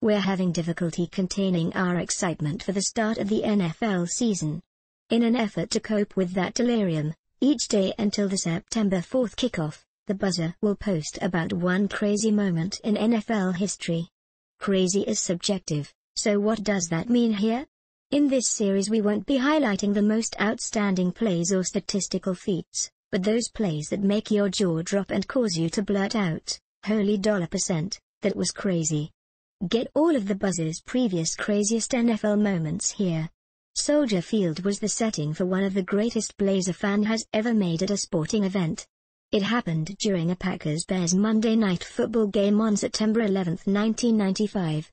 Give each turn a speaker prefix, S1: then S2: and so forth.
S1: We're having difficulty containing our excitement for the start of the NFL season. In an effort to cope with that delirium, each day until the September 4th kickoff, the buzzer will post about one crazy moment in NFL history. Crazy is subjective, so what does that mean here? In this series we won't be highlighting the most outstanding plays or statistical feats, but those plays that make your jaw drop and cause you to blurt out, holy dollar percent, that was crazy. Get all of the Buzz's previous craziest NFL moments here. Soldier Field was the setting for one of the greatest Blazer fan has ever made at a sporting event. It happened during a Packers-Bears Monday Night Football game on September 11, 1995.